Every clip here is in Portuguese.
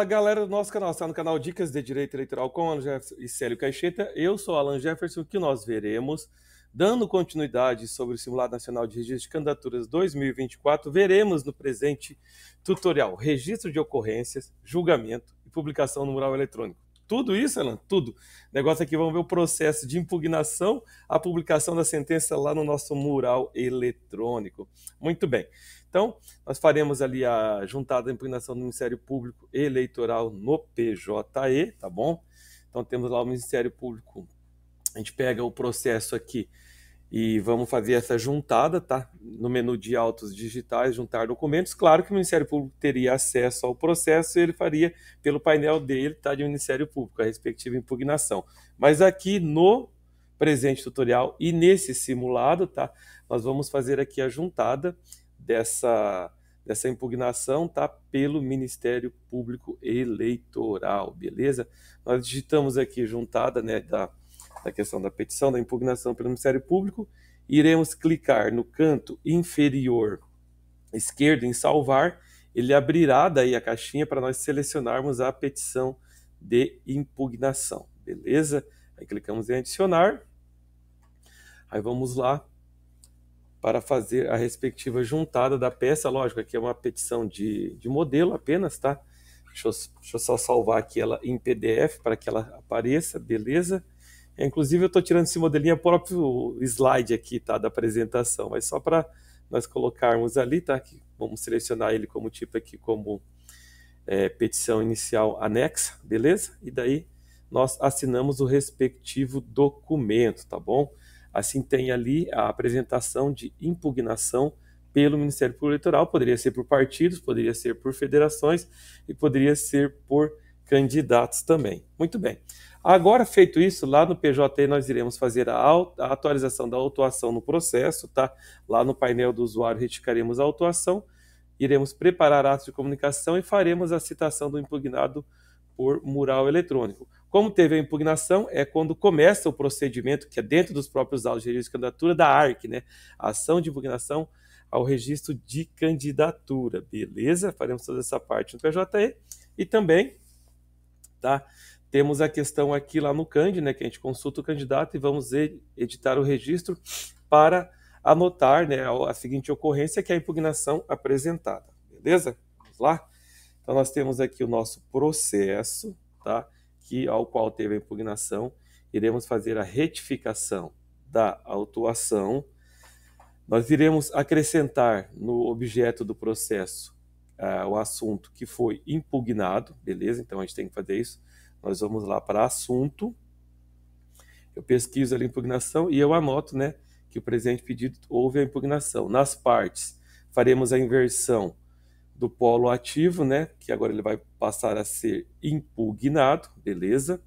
Fala galera do nosso canal, está no canal Dicas de Direito Eleitoral com Alan Jefferson e Célio Caixeta. Eu sou Alan Jefferson, que nós veremos, dando continuidade sobre o Simulado Nacional de Registro de Candidaturas 2024, veremos no presente tutorial registro de ocorrências, julgamento e publicação no mural eletrônico. Tudo isso, Elan? Tudo. O negócio aqui, vamos ver o processo de impugnação, a publicação da sentença lá no nosso mural eletrônico. Muito bem. Então, nós faremos ali a juntada da impugnação do Ministério Público Eleitoral no PJE, tá bom? Então, temos lá o Ministério Público. A gente pega o processo aqui e vamos fazer essa juntada, tá? No menu de autos digitais, juntar documentos. Claro que o Ministério Público teria acesso ao processo e ele faria pelo painel dele, tá? De Ministério Público, a respectiva impugnação. Mas aqui no presente tutorial e nesse simulado, tá? Nós vamos fazer aqui a juntada dessa, dessa impugnação, tá? Pelo Ministério Público Eleitoral, beleza? Nós digitamos aqui juntada, né? Da da questão da petição, da impugnação pelo Ministério Público, iremos clicar no canto inferior esquerdo em salvar, ele abrirá daí a caixinha para nós selecionarmos a petição de impugnação, beleza? Aí clicamos em adicionar, aí vamos lá para fazer a respectiva juntada da peça, lógico, aqui é uma petição de, de modelo apenas, tá? Deixa eu, deixa eu só salvar aqui ela em PDF para que ela apareça, beleza? Inclusive, eu estou tirando esse modelinho, é o próprio slide aqui tá, da apresentação, mas só para nós colocarmos ali, tá? que vamos selecionar ele como tipo aqui, como é, petição inicial anexa, beleza? E daí nós assinamos o respectivo documento, tá bom? Assim tem ali a apresentação de impugnação pelo Ministério Público Eleitoral, poderia ser por partidos, poderia ser por federações e poderia ser por candidatos também. Muito bem. Agora, feito isso, lá no PJT nós iremos fazer a, a atualização da autuação no processo, tá? Lá no painel do usuário retificaremos a autuação, iremos preparar atos de comunicação e faremos a citação do impugnado por mural eletrônico. Como teve a impugnação, é quando começa o procedimento, que é dentro dos próprios autos de candidatura da ARC, né? A ação de impugnação ao registro de candidatura, beleza? Faremos toda essa parte no PJE e também, tá? Temos a questão aqui lá no CAND, né, que a gente consulta o candidato e vamos editar o registro para anotar né, a seguinte ocorrência, que é a impugnação apresentada. Beleza? Vamos lá? Então, nós temos aqui o nosso processo, tá? que, ao qual teve a impugnação, iremos fazer a retificação da autuação. Nós iremos acrescentar no objeto do processo uh, o assunto que foi impugnado, beleza? Então a gente tem que fazer isso. Nós vamos lá para assunto, eu pesquiso ali a impugnação e eu anoto, né, que o presente pedido houve a impugnação. Nas partes, faremos a inversão do polo ativo, né, que agora ele vai passar a ser impugnado, beleza?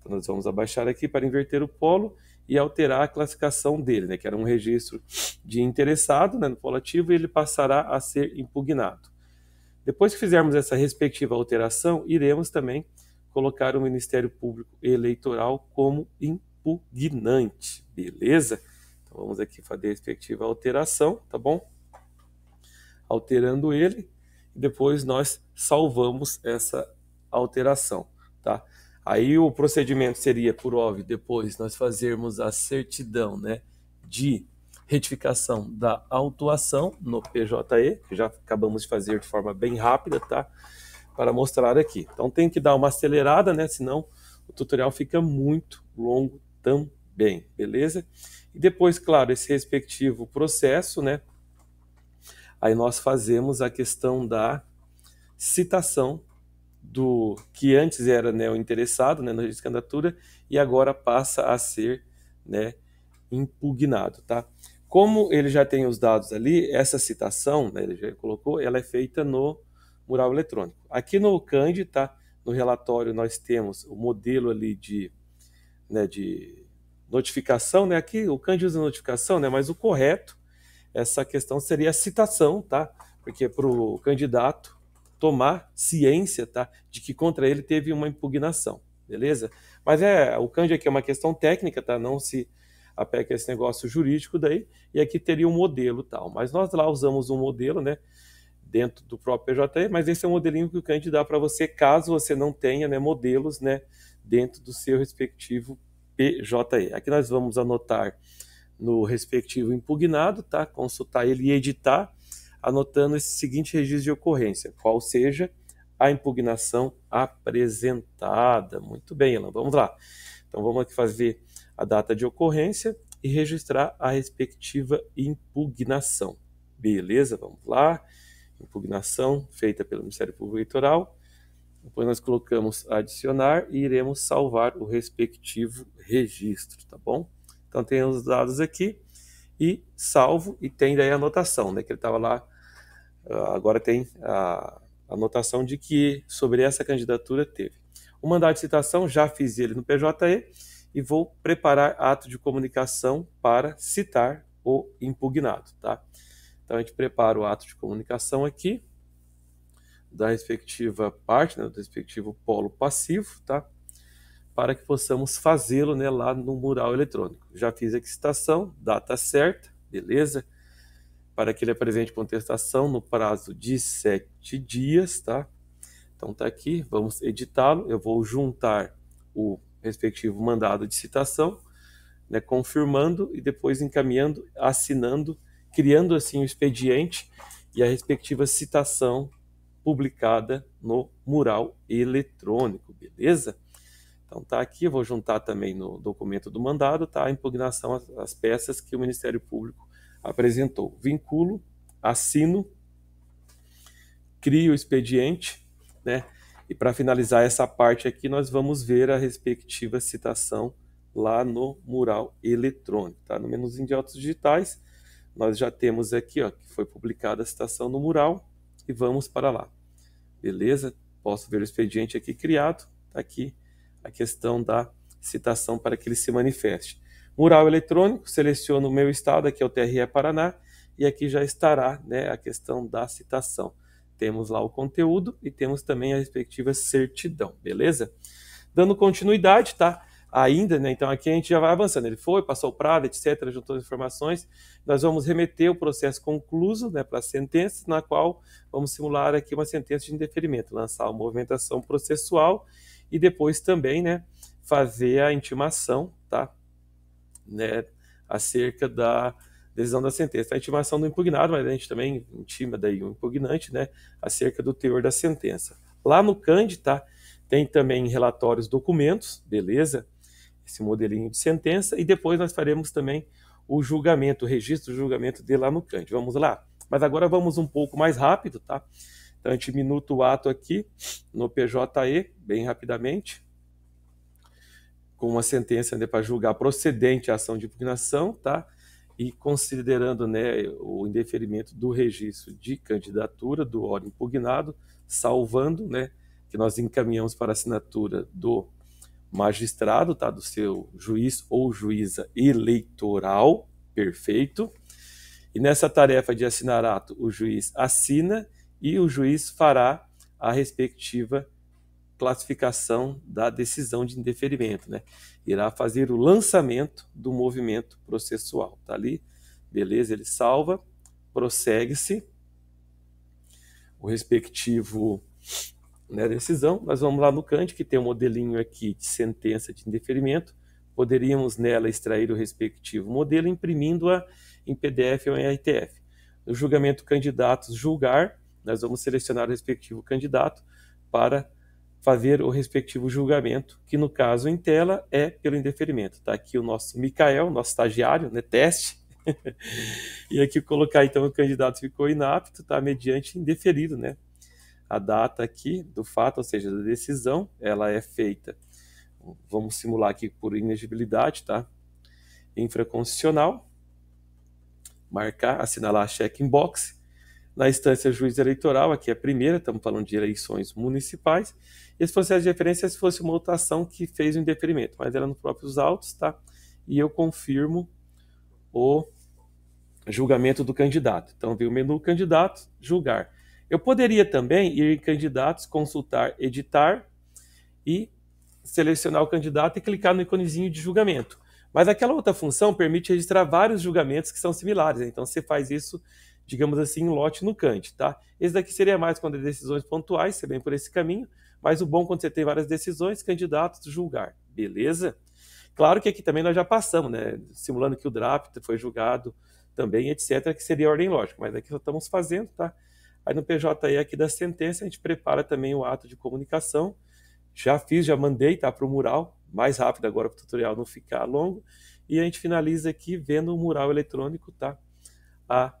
Então nós vamos abaixar aqui para inverter o polo e alterar a classificação dele, né, que era um registro de interessado, né, no polo ativo, e ele passará a ser impugnado. Depois que fizermos essa respectiva alteração, iremos também colocar o Ministério Público Eleitoral como impugnante, beleza? Então vamos aqui fazer a respectiva alteração, tá bom? Alterando ele, e depois nós salvamos essa alteração, tá? Aí o procedimento seria, por óbvio, depois nós fazermos a certidão, né, de retificação da autuação no PJE, que já acabamos de fazer de forma bem rápida, tá? para mostrar aqui. Então tem que dar uma acelerada, né? Senão o tutorial fica muito longo também, beleza? E depois, claro, esse respectivo processo, né? Aí nós fazemos a questão da citação do que antes era né, o interessado né, na candidatura e agora passa a ser né, impugnado, tá? Como ele já tem os dados ali, essa citação, né, ele já colocou, ela é feita no mural eletrônico. Aqui no CAND, tá? No relatório nós temos o modelo ali de, né, de notificação, né? Aqui o CAND usa notificação, né? Mas o correto, essa questão seria a citação, tá? Porque para o candidato tomar ciência, tá? De que contra ele teve uma impugnação, beleza? Mas é, o CAND aqui é uma questão técnica, tá? Não se apega esse negócio jurídico daí, e aqui teria um modelo tal. Mas nós lá usamos um modelo, né? dentro do próprio PJE, mas esse é um modelinho que o cliente dá para você caso você não tenha né, modelos né, dentro do seu respectivo PJE. Aqui nós vamos anotar no respectivo impugnado, tá? consultar ele e editar, anotando esse seguinte registro de ocorrência, qual seja a impugnação apresentada. Muito bem, Elan, vamos lá. Então vamos aqui fazer a data de ocorrência e registrar a respectiva impugnação. Beleza, vamos lá impugnação feita pelo Ministério Público Eleitoral. Depois nós colocamos adicionar e iremos salvar o respectivo registro, tá bom? Então tem os dados aqui e salvo e tem daí a anotação, né? Que ele estava lá, ah, agora tem a anotação de que sobre essa candidatura teve. O mandato de citação já fiz ele no PJE e vou preparar ato de comunicação para citar o impugnado, tá? Então a gente prepara o ato de comunicação aqui da respectiva parte, né, do respectivo polo passivo, tá? Para que possamos fazê-lo né, lá no mural eletrônico. Já fiz a excitação, data certa, beleza? Para que ele apresente contestação no prazo de sete dias, tá? Então tá aqui, vamos editá-lo. Eu vou juntar o respectivo mandado de citação, né, confirmando e depois encaminhando, assinando criando assim o expediente e a respectiva citação publicada no mural eletrônico, beleza? Então tá aqui, eu vou juntar também no documento do mandado, tá? A impugnação às peças que o Ministério Público apresentou. Vinculo, assino, crio o expediente, né? E para finalizar essa parte aqui, nós vamos ver a respectiva citação lá no mural eletrônico, tá? No menuzinho de autos digitais, nós já temos aqui, ó, que foi publicada a citação no mural e vamos para lá. Beleza? Posso ver o expediente aqui criado, Está aqui a questão da citação para que ele se manifeste. Mural eletrônico, seleciono o meu estado, aqui é o TRE Paraná, e aqui já estará né, a questão da citação. Temos lá o conteúdo e temos também a respectiva certidão, beleza? Dando continuidade, tá? ainda, né? Então aqui a gente já vai avançando. Ele foi, passou o prazo, etc., juntou as informações. Nós vamos remeter o processo concluso né, para a sentença, na qual vamos simular aqui uma sentença de indeferimento, lançar uma movimentação processual e depois também né, fazer a intimação tá? né, acerca da decisão da sentença. A intimação do impugnado, mas a gente também intima daí o impugnante né, acerca do teor da sentença. Lá no CAND, tá? Tem também relatórios, documentos, beleza? esse modelinho de sentença, e depois nós faremos também o julgamento, o registro do julgamento de lá no Cândido. Vamos lá? Mas agora vamos um pouco mais rápido, tá? Então a gente minuta o ato aqui no PJE, bem rapidamente, com uma sentença né, para julgar procedente a ação de impugnação, tá? E considerando né, o indeferimento do registro de candidatura do órgão impugnado, salvando, né, que nós encaminhamos para assinatura do magistrado, tá? Do seu juiz ou juíza eleitoral, perfeito. E nessa tarefa de assinarato, o juiz assina e o juiz fará a respectiva classificação da decisão de indeferimento, né? Irá fazer o lançamento do movimento processual, tá ali? Beleza, ele salva, prossegue-se o respectivo né, decisão, nós vamos lá no Cante, que tem um modelinho aqui de sentença de indeferimento, poderíamos nela extrair o respectivo modelo imprimindo-a em PDF ou em ITF. No julgamento candidatos julgar, nós vamos selecionar o respectivo candidato para fazer o respectivo julgamento, que no caso em tela é pelo indeferimento. Está aqui o nosso Mikael, nosso estagiário, né, teste, e aqui colocar então o candidato ficou inapto, tá mediante indeferido, né? a data aqui do fato, ou seja, da decisão, ela é feita. Vamos simular aqui por inegibilidade, tá? Infraconstitucional, marcar, assinalar a check-in-box. Na instância juiz eleitoral, aqui é a primeira, estamos falando de eleições municipais. Esse processo de referência é se fosse uma votação que fez um indeferimento, mas era nos próprios autos, tá? E eu confirmo o julgamento do candidato. Então, vem o menu candidato, julgar. Eu poderia também ir em candidatos, consultar, editar e selecionar o candidato e clicar no íconezinho de julgamento. Mas aquela outra função permite registrar vários julgamentos que são similares. Então você faz isso, digamos assim, em lote no Cante, tá? Esse daqui seria mais quando é decisões pontuais, você vem por esse caminho. Mas o bom quando você tem várias decisões, candidatos, julgar, beleza? Claro que aqui também nós já passamos, né? Simulando que o draft foi julgado também, etc., que seria ordem lógica. Mas aqui só estamos fazendo, tá? Aí no PJE aqui da sentença, a gente prepara também o ato de comunicação. Já fiz, já mandei, tá para o mural, mais rápido agora para o tutorial não ficar longo. E a gente finaliza aqui vendo o mural eletrônico, tá? A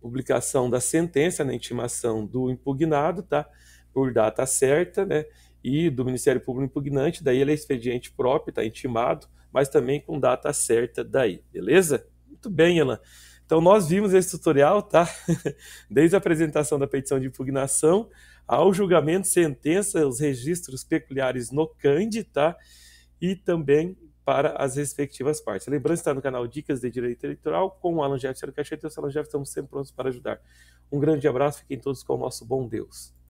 publicação da sentença, na né, intimação do impugnado, tá? Por data certa, né? E do Ministério Público impugnante, daí ele é expediente próprio, tá intimado, mas também com data certa daí, beleza? Muito bem, Elan. Então, nós vimos esse tutorial, tá? Desde a apresentação da petição de impugnação ao julgamento, sentença, os registros peculiares no CAND, tá? E também para as respectivas partes. Lembrando, está no canal Dicas de Direito Eleitoral com o Alan Jefferson Cachete e o Alan Jefferson, estamos sempre prontos para ajudar. Um grande abraço, fiquem todos com o nosso bom Deus.